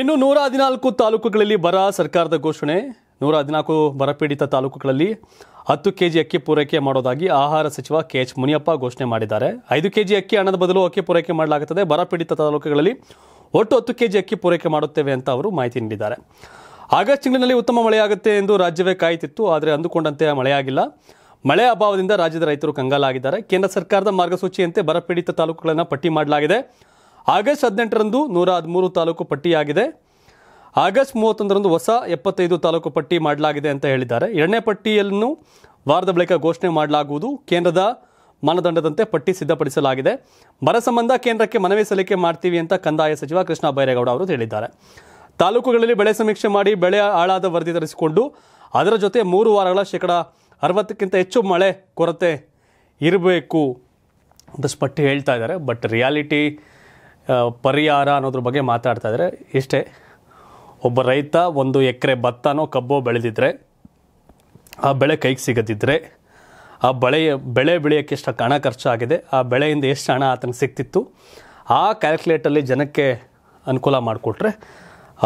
ಇನ್ನು ನೂರ ಹದಿನಾಲ್ಕು ತಾಲೂಕುಗಳಲ್ಲಿ ಬರ ಸರ್ಕಾರದ ಘೋಷಣೆ ನೂರ ಹದಿನಾಲ್ಕು ಬರಪೀಡಿತ ತಾಲೂಕುಗಳಲ್ಲಿ ಹತ್ತು ಕೆ ಜಿ ಅಕ್ಕಿ ಪೂರೈಕೆ ಮಾಡೋದಾಗಿ ಆಹಾರ ಸಚಿವ ಕೆ ಎಚ್ ಮುನಿಯಪ್ಪ ಘೋಷಣೆ ಮಾಡಿದ್ದಾರೆ ಐದು ಕೆ ಅಕ್ಕಿ ಹಣದ ಬದಲು ಅಕ್ಕಿ ಪೂರೈಕೆ ಮಾಡಲಾಗುತ್ತದೆ ಬರಪೀಡಿತ ತಾಲೂಕುಗಳಲ್ಲಿ ಒಟ್ಟು ಹತ್ತು ಕೆ ಅಕ್ಕಿ ಪೂರೈಕೆ ಮಾಡುತ್ತೇವೆ ಅಂತ ಅವರು ಮಾಹಿತಿ ನೀಡಿದ್ದಾರೆ ಆಗಸ್ಟ್ ತಿಂಗಳಿನಲ್ಲಿ ಉತ್ತಮ ಮಳೆಯಾಗುತ್ತೆ ಎಂದು ರಾಜ್ಯವೇ ಕಾಯುತ್ತಿತ್ತು ಆದರೆ ಅಂದುಕೊಂಡಂತೆ ಮಳೆಯಾಗಿಲ್ಲ ಮಳೆ ಅಭಾವದಿಂದ ರಾಜ್ಯದ ರೈತರು ಕಂಗಾಲಾಗಿದ್ದಾರೆ ಕೇಂದ್ರ ಸರ್ಕಾರದ ಮಾರ್ಗಸೂಚಿಯಂತೆ ಬರಪೀಡಿತ ತಾಲೂಕುಗಳನ್ನು ಪಟ್ಟಿ ಮಾಡಲಾಗಿದೆ ಆಗಸ್ಟ್ ಹದಿನೆಂಟರಂದು ನೂರ ಹದಿಮೂರು ತಾಲೂಕು ಪಟ್ಟಿಯಾಗಿದೆ ಆಗಸ್ಟ್ ಮೂವತ್ತೊಂದರಂದು ಹೊಸ ಎಪ್ಪತ್ತೈದು ತಾಲೂಕು ಪಟ್ಟಿ ಮಾಡಲಾಗಿದೆ ಅಂತ ಹೇಳಿದ್ದಾರೆ ಎರಡನೇ ಪಟ್ಟಿಯನ್ನು ವಾರದ ಬಳಿಕ ಘೋಷಣೆ ಮಾಡಲಾಗುವುದು ಕೇಂದ್ರದ ಮಾನದಂಡದಂತೆ ಪಟ್ಟಿ ಸಿದ್ಧಪಡಿಸಲಾಗಿದೆ ಬರ ಸಂಬಂಧ ಕೇಂದ್ರಕ್ಕೆ ಮನವಿ ಸಲ್ಲಿಕೆ ಮಾಡ್ತೀವಿ ಅಂತ ಕಂದಾಯ ಸಚಿವ ಕೃಷ್ಣ ಬೈರೇಗೌಡ ಅವರು ಹೇಳಿದ್ದಾರೆ ತಾಲೂಕುಗಳಲ್ಲಿ ಬೆಳೆ ಸಮೀಕ್ಷೆ ಮಾಡಿ ಬೆಳೆ ಹಾಳಾದ ವರದಿ ತರಿಸಿಕೊಂಡು ಅದರ ಜೊತೆ ಮೂರು ವಾರಗಳ ಶೇಕಡ ಅರವತ್ತಕ್ಕಿಂತ ಹೆಚ್ಚು ಮಳೆ ಕೊರತೆ ಇರಬೇಕು ಅಂತ ಪಟ್ಟಿ ಹೇಳ್ತಾ ಇದ್ದಾರೆ ಬಟ್ ರಿಯಾಲಿಟಿ ಪರಿಹಾರ ಅನ್ನೋದ್ರ ಬಗ್ಗೆ ಮಾತಾಡ್ತಾ ಇದ್ದಾರೆ ಇಷ್ಟೇ ಒಬ್ಬ ರೈತ ಒಂದು ಎಕರೆ ಭತ್ತನೋ ಕಬ್ಬೋ ಬೆಳೆದಿದ್ರೆ ಆ ಬೆಳೆ ಕೈಗೆ ಸಿಗದಿದ್ದರೆ ಆ ಬೆಳೆಯ ಬೆಳೆ ಬೆಳೆಯೋಕ್ಕೆ ಎಷ್ಟು ಹಣ ಖರ್ಚಾಗಿದೆ ಆ ಬೆಳೆಯಿಂದ ಎಷ್ಟು ಹಣ ಆತನಿಗೆ ಸಿಕ್ತಿತ್ತು ಆ ಕ್ಯಾಲ್ಕುಲೇಟಲ್ಲಿ ಜನಕ್ಕೆ ಅನುಕೂಲ ಮಾಡಿಕೊಟ್ರೆ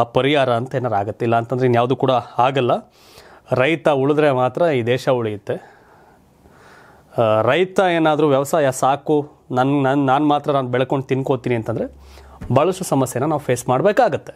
ಆ ಪರಿಹಾರ ಅಂತ ಏನಾರು ಆಗುತ್ತೆ ಇಲ್ಲ ಅಂತಂದರೆ ಇನ್ಯಾವುದು ಕೂಡ ಆಗಲ್ಲ ರೈತ ಉಳಿದ್ರೆ ಮಾತ್ರ ಈ ದೇಶ ಉಳಿಯುತ್ತೆ ರೈತ ಏನಾದರೂ ವ್ಯವಸಾಯ ಸಾಕು ನನ್ನ ನನ್ನ ನಾನು ಮಾತ್ರ ನಾನು ಬೆಳ್ಕೊಂಡು ತಿನ್ಕೋತೀನಿ ಅಂತಂದರೆ ಭಾಳಷ್ಟು ಸಮಸ್ಯೆನ ನಾವು ಫೇಸ್ ಮಾಡಬೇಕಾಗತ್ತೆ